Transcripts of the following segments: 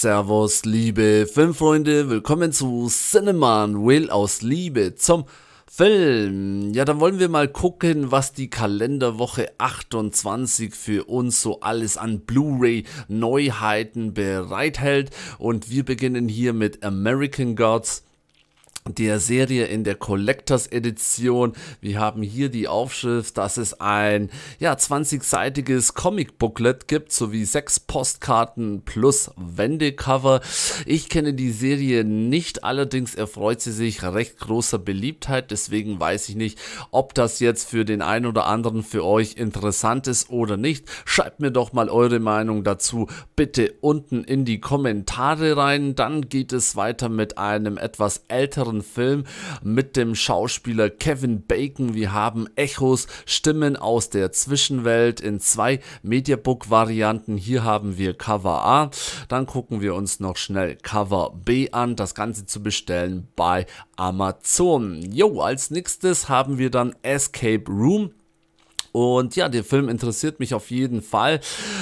Servus, liebe Filmfreunde, willkommen zu Cineman Will aus Liebe zum Film. Ja, dann wollen wir mal gucken, was die Kalenderwoche 28 für uns so alles an Blu-ray Neuheiten bereithält. Und wir beginnen hier mit American Gods der Serie in der Collectors Edition. Wir haben hier die Aufschrift, dass es ein ja, 20-seitiges Comic Booklet gibt, sowie sechs Postkarten plus Wendecover. Ich kenne die Serie nicht, allerdings erfreut sie sich recht großer Beliebtheit, deswegen weiß ich nicht, ob das jetzt für den einen oder anderen für euch interessant ist oder nicht. Schreibt mir doch mal eure Meinung dazu bitte unten in die Kommentare rein. Dann geht es weiter mit einem etwas älteren wunderbaren Film mit dem Schauspieler Kevin Bacon. Wir haben Echos, Stimmen aus der Zwischenwelt in zwei Mediabook-Varianten. Hier haben wir Cover A. Dann gucken wir uns noch schnell Cover B an. Das Ganze zu bestellen bei Amazon. Jo, als nächstes haben wir dann Escape Room. Und ja, der Film interessiert mich auf jeden Fall,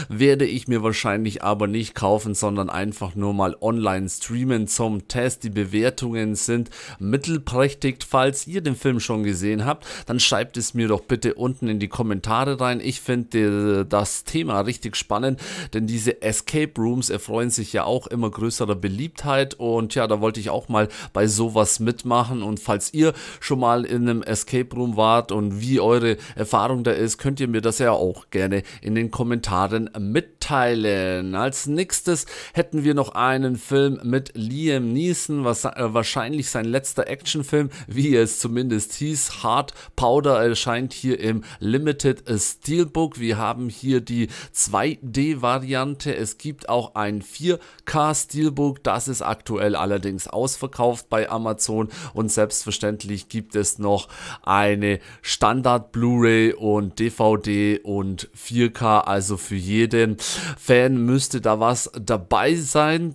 werde ich mir wahrscheinlich aber nicht kaufen, sondern einfach nur mal online streamen zum Test. Die Bewertungen sind mittelprächtig. Falls ihr den Film schon gesehen habt, dann schreibt es mir doch bitte unten in die Kommentare rein. Ich finde äh, das Thema richtig spannend, denn diese Escape Rooms erfreuen sich ja auch immer größerer Beliebtheit und ja, da wollte ich auch mal bei sowas mitmachen und falls ihr schon mal in einem Escape Room wart und wie eure Erfahrung da ist, ist, könnt ihr mir das ja auch gerne in den Kommentaren mitteilen. Als nächstes hätten wir noch einen Film mit Liam Neeson, was, äh, wahrscheinlich sein letzter Actionfilm, wie es zumindest hieß. Hard Powder erscheint hier im Limited Steelbook. Wir haben hier die 2D-Variante. Es gibt auch ein 4K-Steelbook. Das ist aktuell allerdings ausverkauft bei Amazon. Und selbstverständlich gibt es noch eine Standard-Blu-ray und DVD und 4K. Also für jeden Fan müsste da was dabei sein.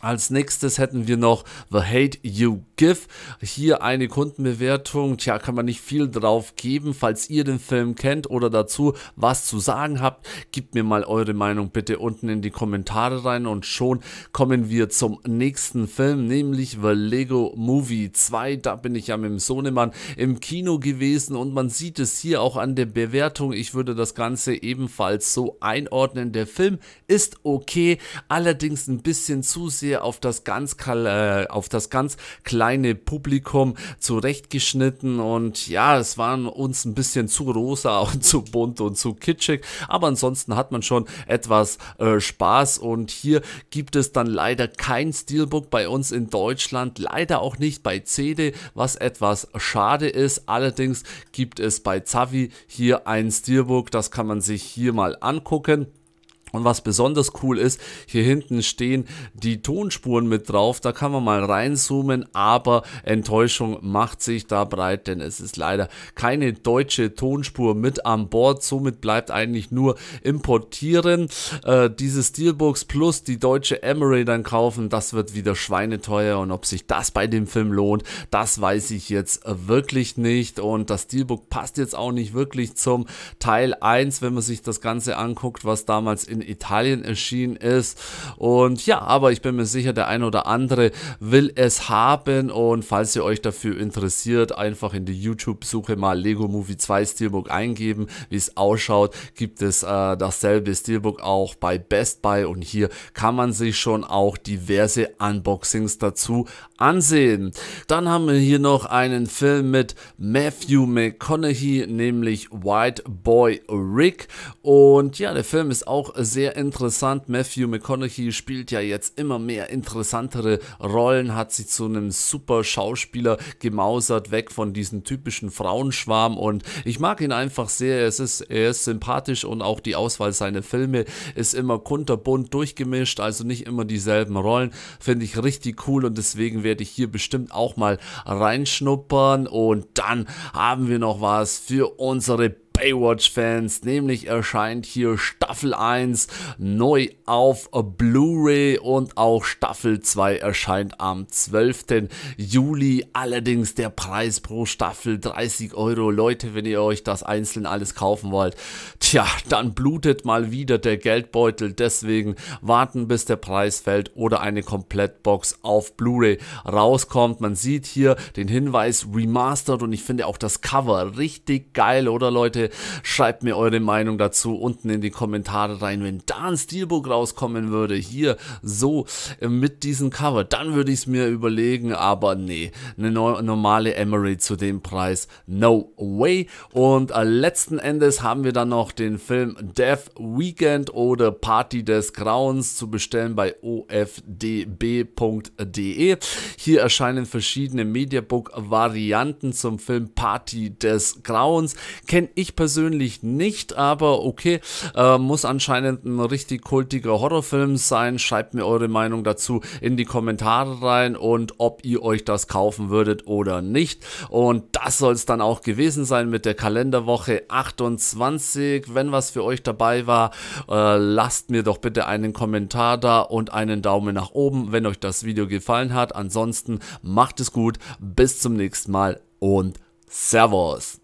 Als nächstes hätten wir noch The Hate You Give. Hier eine Kundenbewertung. Tja, kann man nicht viel drauf geben. Falls ihr den Film kennt oder dazu was zu sagen habt, gebt mir mal eure Meinung bitte unten in die Kommentare rein. Und schon kommen wir zum nächsten Film, nämlich The Lego Movie 2. Da bin ich ja mit dem Sohnemann im Kino gewesen und man sieht es hier auch an der Bewertung. Ich würde das Ganze ebenfalls so einordnen. Der Film ist okay, allerdings ein bisschen zu sehr auf das ganz, äh, auf das ganz kleine Publikum zurechtgeschnitten und ja, es waren uns ein bisschen zu rosa und zu bunt und zu kitschig, aber ansonsten hat man schon etwas äh, Spaß und hier gibt es dann leider kein Steelbook bei uns in Deutschland, leider auch nicht bei CD, was etwas schade ist. Allerdings gibt es bei Zavi hier ein Steelbook, das kann man sich hier mal angucken. Und was besonders cool ist, hier hinten stehen die Tonspuren mit drauf, da kann man mal reinzoomen, aber Enttäuschung macht sich da breit, denn es ist leider keine deutsche Tonspur mit an Bord, somit bleibt eigentlich nur importieren, äh, diese Steelbooks plus die deutsche Emery dann kaufen, das wird wieder schweineteuer und ob sich das bei dem Film lohnt, das weiß ich jetzt wirklich nicht und das Steelbook passt jetzt auch nicht wirklich zum Teil 1, wenn man sich das Ganze anguckt, was damals in Italien erschienen ist. Und ja, aber ich bin mir sicher, der eine oder andere will es haben. Und falls ihr euch dafür interessiert, einfach in die YouTube-Suche mal Lego Movie 2 Steelbook eingeben. Wie es ausschaut, gibt es äh, dasselbe Steelbook auch bei Best Buy. Und hier kann man sich schon auch diverse Unboxings dazu ansehen. Dann haben wir hier noch einen Film mit Matthew McConaughey, nämlich White Boy Rick. Und ja, der Film ist auch sehr sehr interessant. Matthew McConaughey spielt ja jetzt immer mehr interessantere Rollen, hat sich zu einem super Schauspieler gemausert, weg von diesem typischen Frauenschwarm und ich mag ihn einfach sehr. Es ist, er ist sympathisch und auch die Auswahl seiner Filme ist immer kunterbunt durchgemischt, also nicht immer dieselben Rollen. Finde ich richtig cool und deswegen werde ich hier bestimmt auch mal reinschnuppern und dann haben wir noch was für unsere Baywatch-Fans, nämlich erscheint hier Staffel 1 neu auf Blu-ray und auch Staffel 2 erscheint am 12. Juli. Allerdings der Preis pro Staffel 30 Euro. Leute, wenn ihr euch das einzeln alles kaufen wollt, tja, dann blutet mal wieder der Geldbeutel. Deswegen warten, bis der Preis fällt oder eine Komplettbox auf Blu-ray rauskommt. Man sieht hier den Hinweis Remastered und ich finde auch das Cover richtig geil, oder Leute? Schreibt mir eure Meinung dazu unten in die Kommentare rein. Wenn da ein Steelbook rauskommen würde, hier so äh, mit diesem Cover, dann würde ich es mir überlegen. Aber nee, eine no normale Emery zu dem Preis, no way. Und äh, letzten Endes haben wir dann noch den Film Death Weekend oder Party des Grauens zu bestellen bei ofdb.de. Hier erscheinen verschiedene Mediabook-Varianten zum Film Party des Grauens. Kenne ich persönlich persönlich nicht, aber okay, äh, muss anscheinend ein richtig kultiger Horrorfilm sein. Schreibt mir eure Meinung dazu in die Kommentare rein und ob ihr euch das kaufen würdet oder nicht. Und das soll es dann auch gewesen sein mit der Kalenderwoche 28. Wenn was für euch dabei war, äh, lasst mir doch bitte einen Kommentar da und einen Daumen nach oben, wenn euch das Video gefallen hat. Ansonsten macht es gut, bis zum nächsten Mal und Servus.